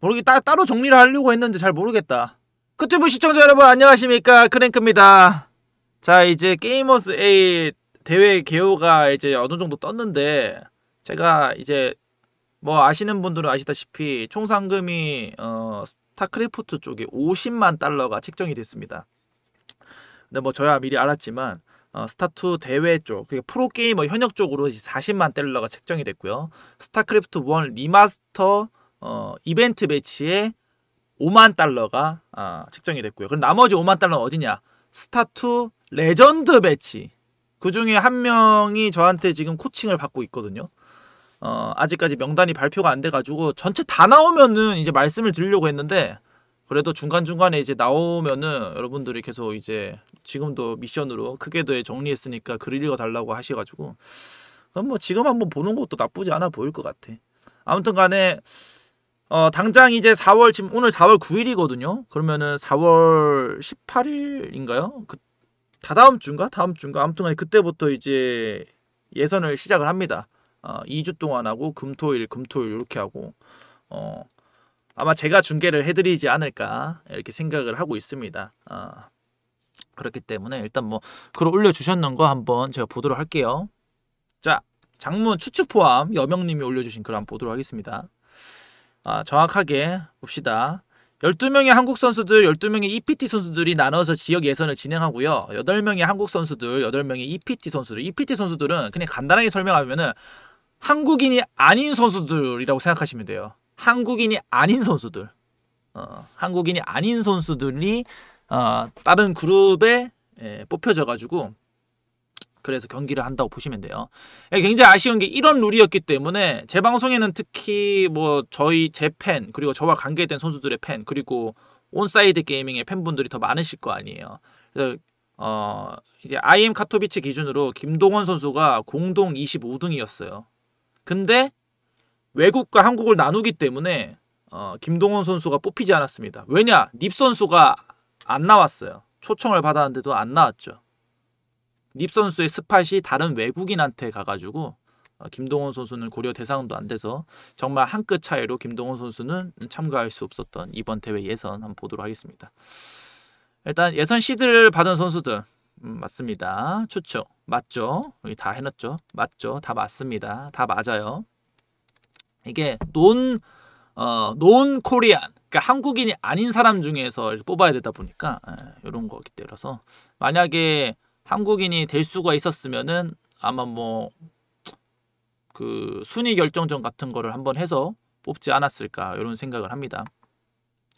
모르겠다 따로 정리를 하려고 했는데 잘 모르겠다 끝튜브 시청자 여러분 안녕하십니까 크랭크입니다 자 이제 게이머스 A 대회 개요가 이제 어느 정도 떴는데 제가 이제 뭐 아시는 분들은 아시다시피 총 상금이 어 스타크래프트 쪽에 50만 달러가 책정이 됐습니다 근데 뭐 저야 미리 알았지만 어, 스타2 대회 쪽, 프로게이머 현역 쪽으로 40만 달러가 책정이 됐고요. 스타크래프트 1 리마스터 어, 이벤트 배치에 5만 달러가 어, 책정이 됐고요. 그럼 나머지 5만 달러는 어디냐? 스타2 레전드 배치. 그 중에 한 명이 저한테 지금 코칭을 받고 있거든요. 어, 아직까지 명단이 발표가 안 돼가지고 전체 다 나오면은 이제 말씀을 드리려고 했는데 그래도 중간중간에 이제 나오면은 여러분들이 계속 이제 지금도 미션으로 크게도 정리했으니까 글 읽어달라고 하셔가지고 그럼 뭐 지금 한번 보는 것도 나쁘지 않아 보일 것 같아. 아무튼 간에 어, 당장 이제 4월 지금 오늘 4월 9일이거든요. 그러면은 4월 18일인가요? 그 다다음 주인가? 다음 주인가? 아무튼간에 그때부터 이제 예선을 시작을 합니다. 어, 2주 동안 하고 금토일 금토일 이렇게 하고 어, 아마 제가 중계를 해드리지 않을까 이렇게 생각을 하고 있습니다. 어, 그렇기 때문에 일단 뭐 글을 올려주셨는 거 한번 제가 보도록 할게요. 자 장문 추측 포함 여명님이 올려주신 글 한번 보도록 하겠습니다. 아, 정확하게 봅시다. 12명의 한국 선수들, 12명의 EPT 선수들이 나눠서 지역 예선을 진행하고요. 8명의 한국 선수들, 8명의 EPT 선수들. EPT 선수들은 그냥 간단하게 설명하면은 한국인이 아닌 선수들이라고 생각하시면 돼요. 한국인이 아닌 선수들. 어, 한국인이 아닌 선수들이 어, 다른 그룹에 예, 뽑혀져 가지고 그래서 경기를 한다고 보시면 돼요. 예, 굉장히 아쉬운 게 이런 룰이었기 때문에 제 방송에는 특히 뭐 저희 제 팬 그리고 저와 관계된 선수들의 팬 그리고 온사이드 게이밍의 팬분들이 더 많으실 거 아니에요. 그래서 어 이제 IM 카토비치 기준으로 김동원 선수가 공동 25등이었어요. 근데 외국과 한국을 나누기 때문에 어 김동원 선수가 뽑히지 않았습니다. 왜냐? 닙 선수가 안 나왔어요. 초청을 받았는데도 안 나왔죠. 립 선수의 스팟이 다른 외국인한테 가가지고 어, 김동원 선수는 고려 대상도 안 돼서 정말 한 끗 차이로 김동원 선수는 참가할 수 없었던 이번 대회 예선 한번 보도록 하겠습니다. 일단 예선 시드를 받은 선수들 음, 맞습니다. 추측 맞죠? 여기 다 해놨죠? 맞죠? 다 맞습니다. 다 맞아요. 이게 논논 어, 코리안 그러니까 한국인이 아닌 사람 중에서 뽑아야 되다 보니까 에, 예, 이런 거기 때라서 만약에 한국인이 될 수가 있었으면은 아마 뭐 그 순위 결정전 같은 거를 한번 해서 뽑지 않았을까 이런 생각을 합니다.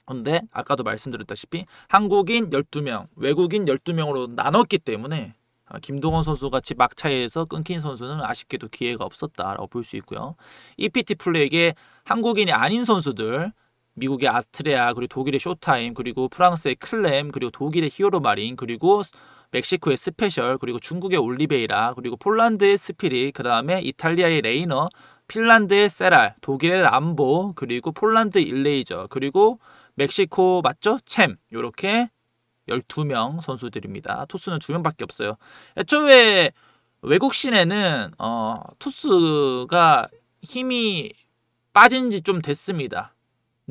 근데 아까도 말씀드렸다시피 한국인 12명, 외국인 12명으로 나눴기 때문에 아, 김동원 선수 같이 막차에서 끊긴 선수는 아쉽게도 기회가 없었다라고 볼 수 있고요. EPT 플레이에 한국인이 아닌 선수들 미국의 아스트레아 그리고 독일의 쇼타임 그리고 프랑스의 클램 그리고 독일의 히어로 마린 그리고 멕시코의 스페셜, 그리고 중국의 올리베이라, 그리고 폴란드의 스피리, 그 다음에 이탈리아의 레이너, 핀란드의 세랄, 독일의 람보, 그리고 폴란드 의 일레이저, 그리고 멕시코 맞죠? 챔. 요렇게 12명 선수들입니다. 토스는 2명밖에 없어요. 애초에 외국 시내는 어, 토스가 힘이 빠진 지 좀 됐습니다.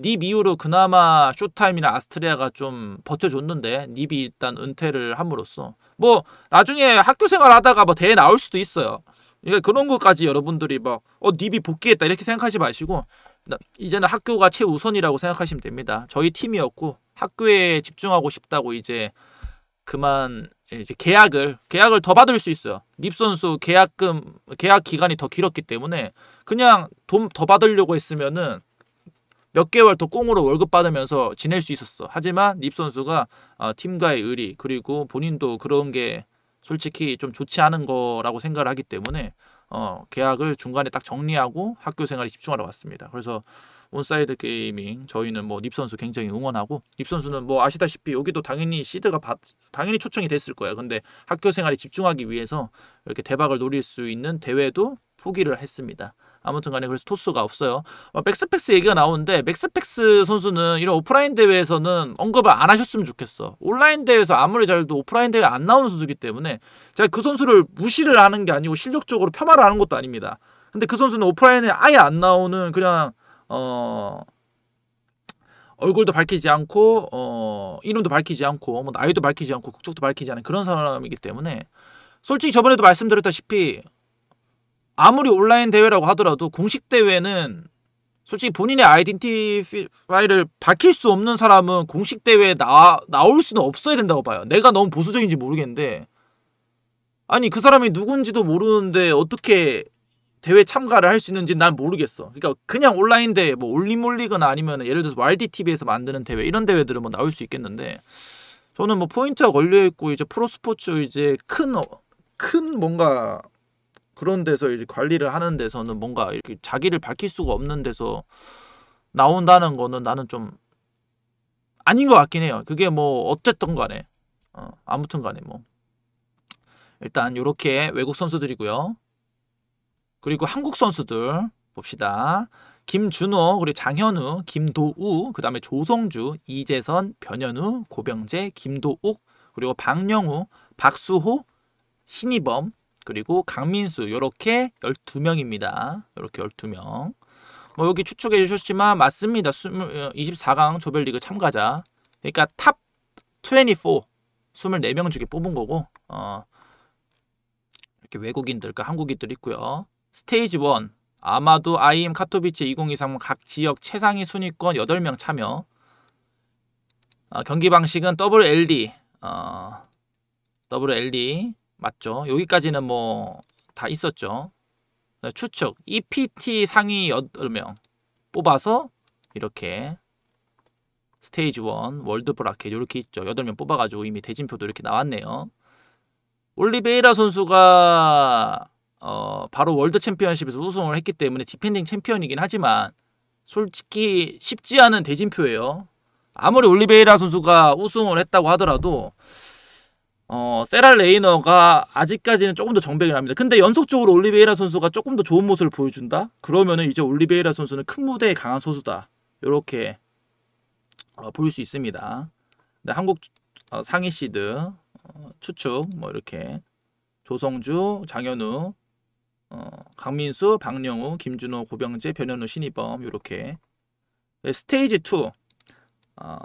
닙 이후로 그나마 쇼타임이나 아스트리아가 좀 버텨줬는데 닙이 일단 은퇴를 함으로써 뭐 나중에 학교 생활하다가 뭐 대회 나올 수도 있어요. 그러니까 그런 것까지 여러분들이 막어 뭐 닙이 복귀했다 이렇게 생각하지 마시고 이제는 학교가 최우선이라고 생각하시면 됩니다. 저희 팀이었고 학교에 집중하고 싶다고 이제 그만 이제 계약을 계약을 더 받을 수 있어요. 립 선수 계약금 계약 기간이 더 길었기 때문에 그냥 돈 더 받으려고 했으면은 몇 개월 더 꽁으로 월급 받으면서 지낼 수 있었어. 하지만 립 선수가 어, 팀과의 의리 그리고 본인도 그런 게 솔직히 좀 좋지 않은 거라고 생각을 하기 때문에 어, 계약을 중간에 딱 정리하고 학교 생활에 집중하러 왔습니다. 그래서 온사이드 게이밍 저희는 뭐립 선수 굉장히 응원하고 립 선수는 뭐 아시다시피 여기도 당연히 시드가 받, 당연히 초청이 됐을 거야 근데 학교 생활에 집중하기 위해서 이렇게 대박을 노릴 수 있는 대회도 포기를 했습니다. 아무튼 간에 그래서 토스가 없어요. 어, 스펙스 얘기가 나오는데 맥스펙스 선수는 이런 오프라인 대회에서는 언급을 안 하셨으면 좋겠어. 온라인 대회에서 아무리 잘해도 오프라인 대회 에안 나오는 선수기 때문에 제가 그 선수를 무시를 하는 게 아니고 실력적으로 폄하를 하는 것도 아닙니다. 근데 그 선수는 오프라인에 아예 안 나오는 그냥 어 얼굴도 밝히지 않고 어 이름도 밝히지 않고 뭐 나이도 밝히지 않고 국적도 밝히지 않은 그런 사람이기 때문에 솔직히 저번에도 말씀드렸다시피 아무리 온라인 대회라고 하더라도 공식 대회는 솔직히 본인의 아이덴티파이를 밝힐 수 없는 사람은 공식 대회에 나, 나올 수는 없어야 된다고 봐요. 내가 너무 보수적인지 모르겠는데 아니 그 사람이 누군지도 모르는데 어떻게 대회 참가를 할 수 있는지 난 모르겠어. 그러니까 그냥 온라인 대회 뭐 올리몰리거나 아니면 예를 들어서 YD TV에서 만드는 대회 이런 대회들은 뭐 나올 수 있겠는데 저는 뭐 포인트가 걸려 있고 이제 프로 스포츠 이제 큰 큰 뭔가 그런 데서 관리를 하는 데서는 뭔가 이렇게 자기를 밝힐 수가 없는 데서 나온다는 거는 나는 좀 아닌 것 같긴 해요. 그게 뭐 어쨌든 간에 어, 아무튼 간에 뭐 일단 이렇게 외국 선수들이고요. 그리고 한국 선수들 봅시다. 김준호, 그리고 장현우, 김도우, 그 다음에 조성주, 이재선, 변현우, 고병재, 김도욱, 그리고 박영우, 박수호, 신이범, 그리고 강민수 요렇게 12명입니다. 요렇게 12명. 뭐 여기 추측해 주셨지만 맞습니다. 24강 어, 조별리그 참가자. 그러니까 탑 24, 24명 중에 뽑은 거고 어 이렇게 외국인들, 그러니까 한국인들 있고요. 스테이지 1 아마도 IM 카토비치 2023 각 지역 최상위 순위권 8명 참여. 어, 경기 방식은 WLD, 어, WLD 맞죠? 여기까지는 뭐 다 있었죠. 네, 추측 EPT 상위 8명 뽑아서 이렇게 스테이지 1 월드 브라켓 이렇게 있죠. 8명 뽑아가지고 이미 대진표도 이렇게 나왔네요. 올리베이라 선수가 어, 바로 월드 챔피언십에서 우승을 했기 때문에 디펜딩 챔피언이긴 하지만 솔직히 쉽지 않은 대진표예요. 아무리 올리베이라 선수가 우승을 했다고 하더라도 어, 세랄 레이너가 아직까지는 조금 더정백을합니다 근데 연속적으로 올리베이라 선수가 조금 더 좋은 모습을 보여준다? 그러면은 이제 올리베이라 선수는 큰 무대에 강한 소수다. 이렇게 어, 보일 수 있습니다. 네, 한국 어, 상위 시드 어, 추측 뭐 이렇게 조성주, 장현우, 어, 강민수, 박영우, 김준호, 고병재, 변현우, 신입범 이렇게 네, 스테이지 2 어,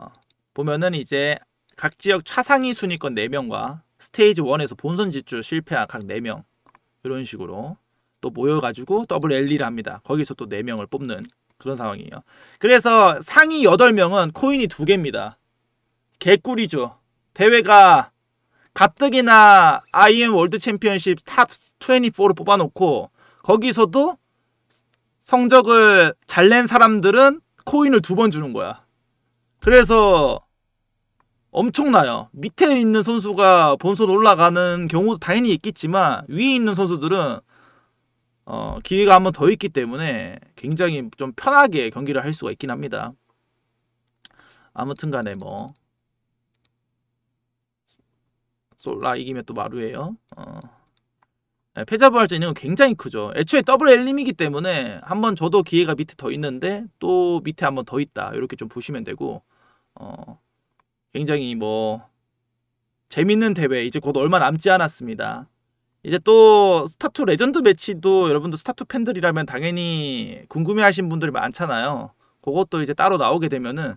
보면은 이제 각 지역 차상위 순위권 4명과 스테이지 1에서 본선 지출 실패한 각 4명 이런 식으로 또 모여가지고 더블 엘리를 합니다. 거기서 또 4명을 뽑는 그런 상황이에요. 그래서 상위 8명은 코인이 2개입니다. 개꿀이죠. 대회가 갑뜩이나 IM 월드 챔피언십 탑 24를 뽑아놓고 거기서도 성적을 잘 낸 사람들은 코인을 두 번 주는 거야. 그래서 엄청나요. 밑에 있는 선수가 본선 올라가는 경우도 당연히 있겠지만 위에 있는 선수들은 어, 기회가 한 번 더 있기 때문에 굉장히 좀 편하게 경기를 할 수가 있긴 합니다. 아무튼 간에 뭐 솔라 이기면 또 마루예요. 어. 네, 패자 부활제 있는 건 굉장히 크죠. 애초에 더블 엘림이기 때문에 한 번 저도 기회가 밑에 더 있는데 또 밑에 한 번 더 있다. 이렇게 좀 보시면 되고 어. 굉장히 뭐 재밌는 대회 이제 곧 얼마 남지 않았습니다. 이제 또 스타투 레전드 매치도 여러분도 스타투 팬들이라면 당연히 궁금해하신 분들이 많잖아요. 그것도 이제 따로 나오게 되면은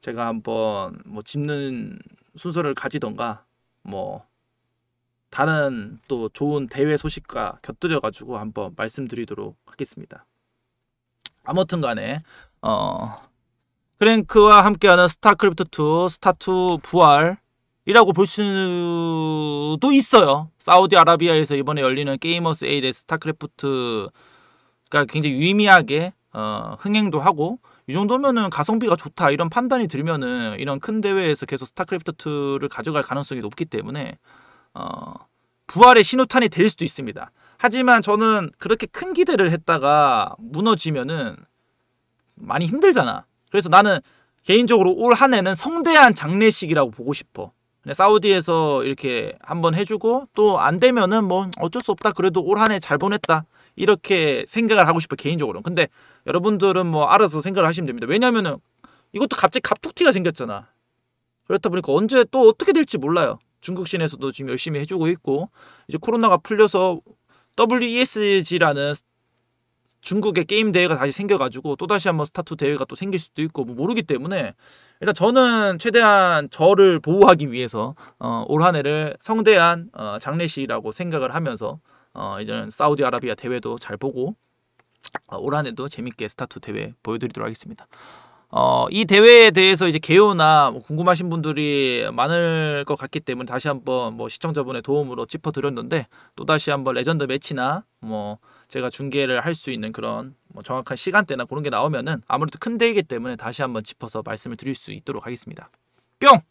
제가 한번 뭐 짚는 순서를 가지던가 뭐 다른 또 좋은 대회 소식과 곁들여 가지고 한번 말씀드리도록 하겠습니다. 아무튼 간에 어 크랭크와 함께하는 스타크래프트2 스타2 부활이라고 볼 수도 있어요. 사우디아라비아에서 이번에 열리는 게이머스 에이드 스타크래프트가 굉장히 유의미하게 어, 흥행도 하고 이 정도면은 가성비가 좋다 이런 판단이 들면은 이런 큰 대회에서 계속 스타크래프트2를 가져갈 가능성이 높기 때문에 어, 부활의 신호탄이 될 수도 있습니다. 하지만 저는 그렇게 큰 기대를 했다가 무너지면은 많이 힘들잖아. 그래서 나는 개인적으로 올 한 해는 성대한 장례식이라고 보고 싶어. 사우디에서 이렇게 한번 해주고 또 안 되면은 뭐 어쩔 수 없다. 그래도 올 한 해 잘 보냈다. 이렇게 생각을 하고 싶어 개인적으로. 근데 여러분들은 뭐 알아서 생각을 하시면 됩니다. 왜냐면은 이것도 갑자기 갑툭튀가 생겼잖아. 그렇다 보니까 언제 또 어떻게 될지 몰라요. 중국 신에서도 지금 열심히 해주고 있고 이제 코로나가 풀려서 WESG라는 중국의 게임 대회가 다시 생겨가지고 또 다시 한번 스타투 대회가 또 생길 수도 있고 뭐 모르기 때문에 일단 저는 최대한 저를 보호하기 위해서 어, 올 한해를 성대한 어, 장례식이라고 생각을 하면서 어, 이제는 사우디아라비아 대회도 잘 보고 어, 올 한해도 재밌게 스타투 대회 보여드리도록 하겠습니다. 어, 이 대회에 대해서 이제 개요나 뭐 궁금하신 분들이 많을 것 같기 때문에 다시 한번 뭐 시청자분의 도움으로 짚어드렸는데 또 다시 한번 레전드 매치나 뭐 제가 중계를 할 수 있는 그런 뭐 정확한 시간대나 그런 게 나오면은 아무래도 큰 대회이기 때문에 다시 한번 짚어서 말씀을 드릴 수 있도록 하겠습니다. 뿅!